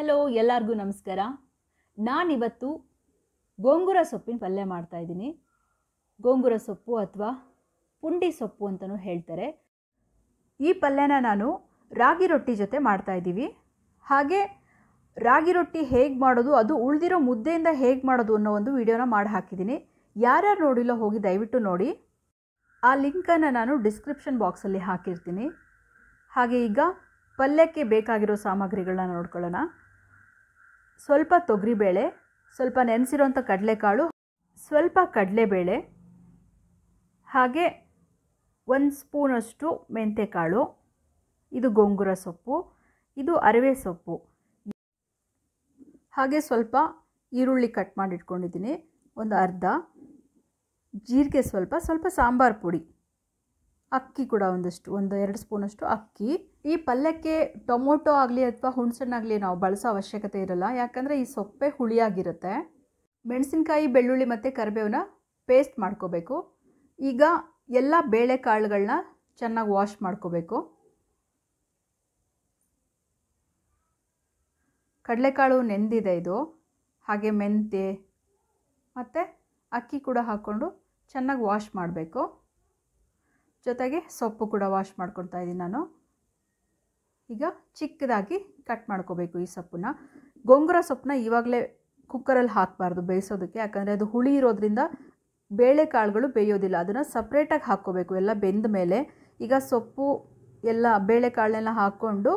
hello ಎಲ್ಲರಿಗೂ ನಮಸ್ಕಾರ ನಾನಿವತ್ತು ಗೋಂಗುರ ಸೊಪ್ಪಿನ ಪಲ್ಯ ಮಾಡ್ತಾ ಇದ್ದೀನಿ ಗೋಂಗೂರ ಸೊಪ್ಪು ಅಥವಾ ಪುಂಡಿ ಸೊಪ್ಪು ಅಂತಲೂ ಹೇಳ್ತಾರೆ ಈ ಪಲ್ಯನ ನಾನು ರಾಗಿ ರೊಟ್ಟಿ ಜೊತೆ ಮಾಡ್ತಾಯಿದ್ದೀವಿ ಹಾಗೆ ರಾಗಿ ರೊಟ್ಟಿ ಹೇಗೆ ಮಾಡೋದು ಅದು ಉಳಿದಿರೋ ಮುದ್ದೆಯಿಂದ ಹೇಗೆ ಮಾಡೋದು ಅನ್ನೋ ಒಂದು ವಿಡಿಯೋನ ಮಾಡಿ ಹಾಕಿದ್ದೀನಿ ಯಾರ್ಯಾರು ನೋಡಿಲ್ಲ ಹೋಗಿ ದಯವಿಟ್ಟು ನೋಡಿ ಆ ಲಿಂಕನ್ನು ನಾನು ಡಿಸ್ಕ್ರಿಪ್ಷನ್ ಬಾಕ್ಸಲ್ಲಿ ಹಾಕಿರ್ತೀನಿ ಹಾಗೆ ಈಗ ಪಲ್ಯಕ್ಕೆ ಬೇಕಾಗಿರೋ ಸಾಮಗ್ರಿಗಳನ್ನ ನೋಡ್ಕೊಳ್ಳೋಣ ಸ್ವಲ್ಪ ತೊಗರಿಬೇಳೆ ಸ್ವಲ್ಪ ನೆನೆಸಿರೋಂಥ ಕಡಲೆಕಾಳು ಸ್ವಲ್ಪ ಕಡಲೆಬೇಳೆ ಹಾಗೆ ಒಂದು ಸ್ಪೂನಷ್ಟು ಮೆಂತೆಕಾಳು ಇದು ಗೊಂಗುರ ಸೊಪ್ಪು ಇದು ಅರವೆ ಸೊಪ್ಪು ಹಾಗೆ ಸ್ವಲ್ಪ ಈರುಳ್ಳಿ ಕಟ್ ಮಾಡಿಟ್ಕೊಂಡಿದ್ದೀನಿ ಒಂದು ಅರ್ಧ ಜೀರಿಗೆ ಸ್ವಲ್ಪ ಸ್ವಲ್ಪ ಸಾಂಬಾರು ಪುಡಿ ಅಕ್ಕಿ ಕೂಡ ಒಂದಷ್ಟು ಒಂದು ಎರಡು ಸ್ಪೂನಷ್ಟು ಅಕ್ಕಿ ಈ ಪಲ್ಯಕ್ಕೆ ಟೊಮೊಟೊ ಆಗಲಿ ಅಥವಾ ಹುಣಸಣ್ಣಾಗಲಿ ನಾವು ಬಳಸೋ ಅವಶ್ಯಕತೆ ಇರಲ್ಲ ಯಾಕಂದರೆ ಈ ಸೊಪ್ಪೆ ಹುಳಿಯಾಗಿರುತ್ತೆ ಮೆಣಸಿನಕಾಯಿ ಬೆಳ್ಳುಳ್ಳಿ ಮತ್ತು ಕರಿಬೇವನ್ನ ಪೇಸ್ಟ್ ಮಾಡ್ಕೋಬೇಕು ಈಗ ಎಲ್ಲ ಬೇಳೆಕಾಳುಗಳನ್ನ ಚೆನ್ನಾಗಿ ವಾಶ್ ಮಾಡ್ಕೋಬೇಕು ಕಡಲೆಕಾಳು ನೆಂದಿದೆ ಇದು ಹಾಗೆ ಮೆಂತ್ಯ ಮತ್ತು ಅಕ್ಕಿ ಕೂಡ ಹಾಕ್ಕೊಂಡು ಚೆನ್ನಾಗಿ ವಾಶ್ ಮಾಡಬೇಕು ಜೊತೆಗೆ ಸೊಪ್ಪು ಕೂಡ ವಾಶ್ ಮಾಡ್ಕೊಳ್ತಾ ಇದ್ದೀನಿ ನಾನು ಈಗ ಚಿಕ್ಕದಾಗಿ ಕಟ್ ಮಾಡ್ಕೋಬೇಕು ಈ ಸೊಪ್ಪನ್ನ ಗೊಂಗುರ ಸೊಪ್ಪನ್ನ ಇವಾಗಲೇ ಕುಕ್ಕರಲ್ಲಿ ಹಾಕಬಾರ್ದು ಬೇಯಿಸೋದಕ್ಕೆ ಯಾಕಂದರೆ ಅದು ಹುಳಿ ಇರೋದ್ರಿಂದ ಬೇಳೆಕಾಳುಗಳು ಬೇಯೋದಿಲ್ಲ ಅದನ್ನು ಸಪ್ರೇಟಾಗಿ ಹಾಕ್ಕೋಬೇಕು ಎಲ್ಲ ಬೆಂದ ಮೇಲೆ ಈಗ ಸೊಪ್ಪು ಎಲ್ಲ ಬೇಳೆಕಾಳನ್ನೆಲ್ಲ ಹಾಕ್ಕೊಂಡು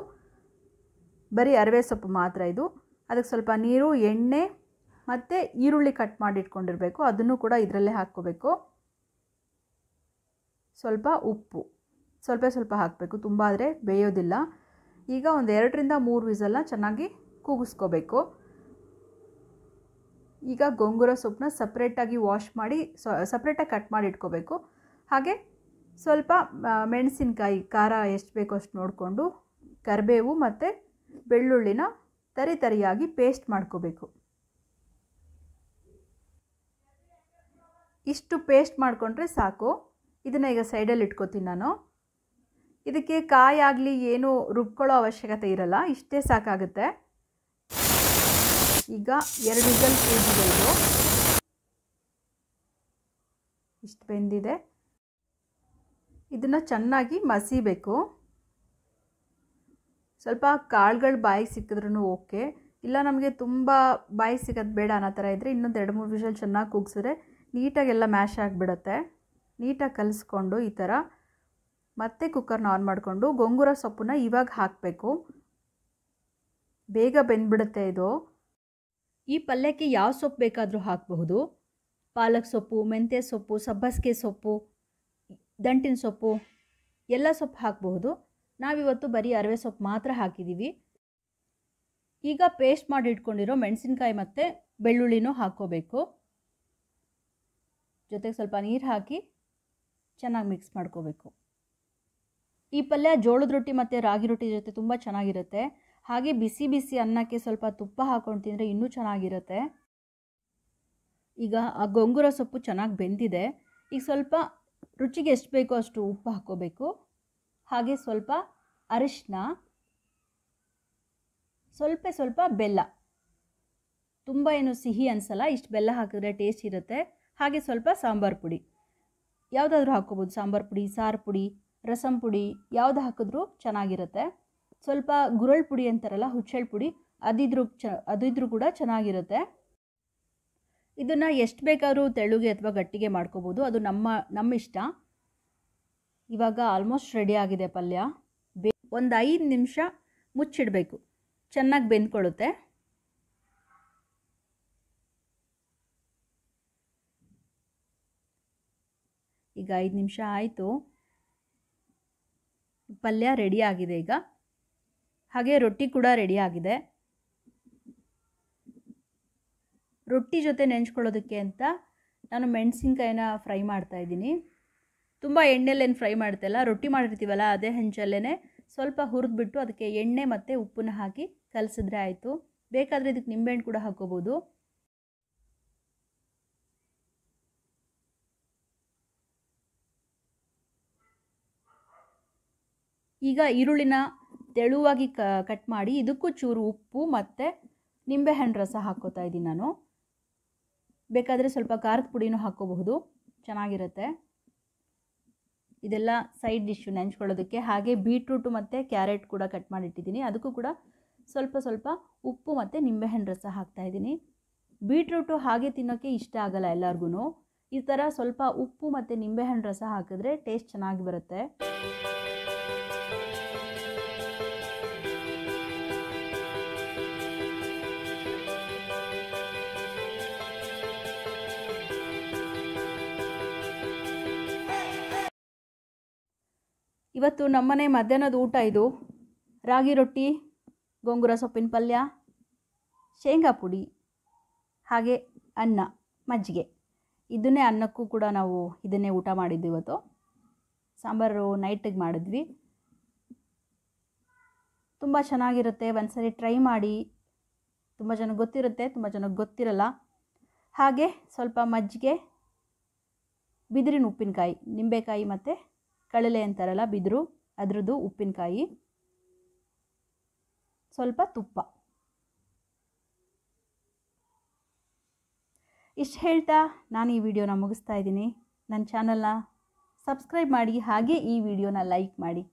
ಬರೀ ಅರವೆ ಸೊಪ್ಪು ಮಾತ್ರ ಇದು ಅದಕ್ಕೆ ಸ್ವಲ್ಪ ನೀರು ಎಣ್ಣೆ ಮತ್ತು ಈರುಳ್ಳಿ ಕಟ್ ಮಾಡಿಟ್ಕೊಂಡಿರಬೇಕು ಅದನ್ನು ಕೂಡ ಇದರಲ್ಲೇ ಹಾಕ್ಕೋಬೇಕು ಸ್ವಲ್ಪ ಉಪ್ಪು ಸ್ವಲ್ಪ ಸ್ವಲ್ಪ ಹಾಕಬೇಕು ತುಂಬ ಆದರೆ ಬೇಯೋದಿಲ್ಲ ಈಗ ಒಂದು ಎರಡರಿಂದ ಮೂರು ವಿಸಲ್ನ ಚೆನ್ನಾಗಿ ಕೂಗಿಸ್ಕೋಬೇಕು ಈಗ ಗೊಂಗುರ ಸೊಪ್ಪನ್ನ ಸಪ್ರೇಟಾಗಿ ವಾಶ್ ಮಾಡಿ ಸೊ ಸಪ್ರೇಟಾಗಿ ಕಟ್ ಮಾಡಿ ಇಟ್ಕೋಬೇಕು ಹಾಗೆ ಸ್ವಲ್ಪ ಮೆಣಸಿನಕಾಯಿ ಖಾರ ಎಷ್ಟು ಬೇಕೋ ಅಷ್ಟು ನೋಡಿಕೊಂಡು ಕರಿಬೇವು ಮತ್ತು ಬೆಳ್ಳುಳ್ಳಿನ ತರಿ ತರಿಯಾಗಿ ಪೇಸ್ಟ್ ಮಾಡ್ಕೋಬೇಕು ಇಷ್ಟು ಪೇಸ್ಟ್ ಮಾಡಿಕೊಂಡ್ರೆ ಸಾಕು ಇದನ್ನು ಈಗ ಸೈಡಲ್ಲಿ ಇಟ್ಕೋತೀನಿ ನಾನು ಇದಕ್ಕೆ ಕಾಯಾಗಲಿ ಆಗಲಿ ಏನು ರುಬ್ಕೊಳ್ಳೋ ಅವಶ್ಯಕತೆ ಇರಲ್ಲ ಇಷ್ಟೇ ಸಾಕಾಗುತ್ತೆ ಈಗ ಎರಡು ವಿಜಲ್ ಜಿ ಇದು ಇಷ್ಟು ಬೆಂದಿದೆ ಇದನ್ನು ಚೆನ್ನಾಗಿ ಮಸಿಬೇಕು ಸ್ವಲ್ಪ ಕಾಳುಗಳು ಬಾಯಿ ಸಿಕ್ಕಿದ್ರೂ ಓಕೆ ಇಲ್ಲ ನಮಗೆ ತುಂಬ ಬಾಯಿ ಸಿಗೋದು ಬೇಡ ಅನ್ನೋ ಥರ ಇದ್ದರೆ ಇನ್ನೊಂದು ಎರಡು ಮೂರು ವಿಷಲ್ ಚೆನ್ನಾಗಿ ಕುಗ್ಸಿದ್ರೆ ನೀಟಾಗೆಲ್ಲ ಮ್ಯಾಶ್ ಆಗಿಬಿಡತ್ತೆ ನೀಟಾಗಿ ಕಲಿಸ್ಕೊಂಡು ಈ ಥರ ಮತ್ತೆ ಕುಕ್ಕರ್ನ ಆನ್ ಮಾಡಿಕೊಂಡು ಗೊಂಗುರ ಸೊಪ್ಪನ್ನ ಇವಾಗ ಹಾಕಬೇಕು ಬೇಗ ಬೆಂದ್ಬಿಡುತ್ತೆ ಇದು ಈ ಪಲ್ಯಕ್ಕೆ ಯಾವ ಸೊಪ್ಪು ಬೇಕಾದರೂ ಹಾಕಬಹುದು ಪಾಲಕ್ ಸೊಪ್ಪು ಮೆಂತ್ಯ ಸೊಪ್ಪು ಸಬ್ಬಸಿಗೆ ಸೊಪ್ಪು ದಂಟಿನ ಸೊಪ್ಪು ಎಲ್ಲ ಸೊಪ್ಪು ಹಾಕಬಹುದು ನಾವಿವತ್ತು ಬರೀ ಅರವೆ ಸೊಪ್ಪು ಮಾತ್ರ ಹಾಕಿದ್ದೀವಿ ಈಗ ಪೇಸ್ಟ್ ಮಾಡಿ ಇಟ್ಕೊಂಡಿರೋ ಮೆಣಸಿನ್ಕಾಯಿ ಮತ್ತು ಬೆಳ್ಳುಳ್ಳಿನೂ ಹಾಕ್ಕೋಬೇಕು ಜೊತೆಗೆ ಸ್ವಲ್ಪ ನೀರು ಹಾಕಿ ಚೆನ್ನಾಗಿ ಮಿಕ್ಸ್ ಮಾಡ್ಕೋಬೇಕು ಈ ಪಲ್ಯ ಜೋಳದ ರೊಟ್ಟಿ ಮತ್ತು ರಾಗಿ ರೊಟ್ಟಿ ಜೊತೆ ತುಂಬ ಚೆನ್ನಾಗಿರುತ್ತೆ ಹಾಗೆ ಬಿಸಿ ಬಿಸಿ ಅನ್ನಕ್ಕೆ ಸ್ವಲ್ಪ ತುಪ್ಪ ಹಾಕೊಂಡು ತಿಂದರೆ ಇನ್ನೂ ಚೆನ್ನಾಗಿರುತ್ತೆ ಈಗ ಆ ಗೊಂಗುರ ಸೊಪ್ಪು ಚೆನ್ನಾಗಿ ಬೆಂದಿದೆ ಈಗ ಸ್ವಲ್ಪ ರುಚಿಗೆ ಎಷ್ಟು ಬೇಕೋ ಅಷ್ಟು ಉಪ್ಪು ಹಾಕ್ಕೋಬೇಕು ಹಾಗೆ ಸ್ವಲ್ಪ ಅರಿಶಿನ ಸ್ವಲ್ಪ ಸ್ವಲ್ಪ ಬೆಲ್ಲ ತುಂಬ ಏನು ಸಿಹಿ ಅನಿಸಲ್ಲ ಇಷ್ಟು ಬೆಲ್ಲ ಹಾಕಿದ್ರೆ ಟೇಸ್ಟ್ ಇರುತ್ತೆ ಹಾಗೆ ಸ್ವಲ್ಪ ಸಾಂಬಾರು ಪುಡಿ ಯಾವುದಾದ್ರೂ ಹಾಕ್ಕೋಬೋದು ಸಾಂಬಾರು ಪುಡಿ ಸಾರು ಪುಡಿ ರಸಂ ಪುಡಿ ಯಾವುದು ಹಾಕಿದ್ರೂ ಚೆನ್ನಾಗಿರುತ್ತೆ ಸ್ವಲ್ಪ ಗುರಳ್ ಪುಡಿ ಅಂತಾರಲ್ಲ ಹುಚ್ಚಳ್ ಪುಡಿ ಅದಿದ್ರೂ ಚ ಅದಿದ್ರೂ ಕೂಡ ಚೆನ್ನಾಗಿರುತ್ತೆ ಇದನ್ನು ಎಷ್ಟು ಬೇಕಾದರೂ ತೆಳುಗೆ ಅಥವಾ ಗಟ್ಟಿಗೆ ಮಾಡ್ಕೋಬೋದು ಅದು ನಮ್ಮ ನಮ್ಮ ಇಷ್ಟ ಇವಾಗ ಆಲ್ಮೋಸ್ಟ್ ರೆಡಿ ಆಗಿದೆ ಪಲ್ಯ ಬೇ ಒಂದು ಐದು ನಿಮಿಷ ಮುಚ್ಚಿಡಬೇಕು ಚೆನ್ನಾಗಿ ಬೆಂದ್ಕೊಳ್ಳುತ್ತೆ ಈಗ ಐದು ನಿಮಿಷ ಆಯಿತು ಪಲ್ಯ ರೆಡಿ ಆಗಿದೆ ಈಗ ಹಾಗೆ ರೊಟ್ಟಿ ಕೂಡ ರೆಡಿ ಆಗಿದೆ ರೊಟ್ಟಿ ಜೊತೆ ನೆಂಚ್ಕೊಳ್ಳೋದಕ್ಕೆ ಅಂತ ನಾನು ಮೆಣಸಿನ್ಕಾಯಿನ ಫ್ರೈ ಮಾಡ್ತಾ ಇದ್ದೀನಿ ತುಂಬ ಎಣ್ಣೆಲ್ಲೇನು ಫ್ರೈ ಮಾಡ್ತಾಯಿಲ್ಲ ರೊಟ್ಟಿ ಮಾಡಿರ್ತೀವಲ್ಲ ಅದೇ ಹೆಂಚಲ್ಲೇ ಸ್ವಲ್ಪ ಹುರಿದ್ಬಿಟ್ಟು ಅದಕ್ಕೆ ಎಣ್ಣೆ ಮತ್ತು ಉಪ್ಪನ್ನ ಹಾಕಿ ಕಲಸಿದ್ರೆ ಆಯಿತು ಬೇಕಾದರೆ ಇದಕ್ಕೆ ನಿಂಬೆಹಣ್ಣು ಕೂಡ ಹಾಕ್ಕೋಬೋದು ಈಗ ಈರುಳ್ಳಿನ ತೆಳುವಾಗಿ ಕಟ್ ಮಾಡಿ ಇದಕ್ಕೂ ಚೂರು ಉಪ್ಪು ಮತ್ತು ನಿಂಬೆಹಣ್ಣು ರಸ ಹಾಕ್ಕೋತಾ ಇದ್ದೀನಿ ನಾನು ಬೇಕಾದರೆ ಸ್ವಲ್ಪ ಖಾರದ ಪುಡಿನೂ ಹಾಕ್ಕೋಬಹುದು ಚೆನ್ನಾಗಿರುತ್ತೆ ಇದೆಲ್ಲ ಸೈಡ್ ಡಿಶ್ ನೆಂಚ್ಕೊಳ್ಳೋದಕ್ಕೆ ಹಾಗೆ ಬೀಟ್ರೂಟು ಮತ್ತು ಕ್ಯಾರೆಟ್ ಕೂಡ ಕಟ್ ಮಾಡಿಟ್ಟಿದ್ದೀನಿ ಅದಕ್ಕೂ ಕೂಡ ಸ್ವಲ್ಪ ಸ್ವಲ್ಪ ಉಪ್ಪು ಮತ್ತು ನಿಂಬೆಹಣ್ಣು ರಸ ಇದ್ದೀನಿ ಬೀಟ್ರೂಟು ಹಾಗೆ ತಿನ್ನೋಕ್ಕೆ ಇಷ್ಟ ಆಗಲ್ಲ ಎಲ್ಲರಿಗೂ ಈ ಥರ ಸ್ವಲ್ಪ ಉಪ್ಪು ಮತ್ತು ನಿಂಬೆಹಣ್ಣು ರಸ ಹಾಕಿದ್ರೆ ಟೇಸ್ಟ್ ಚೆನ್ನಾಗಿ ಬರುತ್ತೆ ಇವತ್ತು ನಮ್ಮನೆ ಮಧ್ಯಾಹ್ನದ ಊಟ ಇದು ರಾಗಿ ರೊಟ್ಟಿ ಗೋಂಗೂರ ಸೊಪ್ಪಿನ ಪಲ್ಯ ಶೇಂಗಾ ಪುಡಿ ಹಾಗೆ ಅನ್ನ ಮಜ್ಜಿಗೆ ಇದನ್ನೇ ಅನ್ನಕ್ಕೂ ಕೂಡ ನಾವು ಇದನ್ನೇ ಊಟ ಮಾಡಿದ್ದು ಇವತ್ತು ಸಾಂಬಾರು ನೈಟಿಗೆ ಮಾಡಿದ್ವಿ ತುಂಬ ಚೆನ್ನಾಗಿರುತ್ತೆ ಒಂದು ಸರಿ ಟ್ರೈ ಮಾಡಿ ತುಂಬ ಜನಕ್ಕೆ ಗೊತ್ತಿರುತ್ತೆ ತುಂಬ ಜನಕ್ಕೆ ಗೊತ್ತಿರಲ್ಲ ಹಾಗೆ ಸ್ವಲ್ಪ ಮಜ್ಜಿಗೆ ಬಿದಿರಿನ ಉಪ್ಪಿನಕಾಯಿ ನಿಂಬೆಕಾಯಿ ಮತ್ತು ಕಳಲೆ ಅಂತಾರಲ್ಲ ಬಿದ್ರು ಅದರದ್ದು ಉಪ್ಪಿನಕಾಯಿ ಸ್ವಲ್ಪ ತುಪ್ಪ ಇಷ್ಟು ಹೇಳ್ತಾ ನಾನು ಈ ವಿಡಿಯೋನ ಮುಗಿಸ್ತಾ ಇದ್ದೀನಿ ನನ್ನ ಚಾನಲ್ನ ಸಬ್ಸ್ಕ್ರೈಬ್ ಮಾಡಿ ಹಾಗೆ ಈ ವಿಡಿಯೋನ ಲೈಕ್ ಮಾಡಿ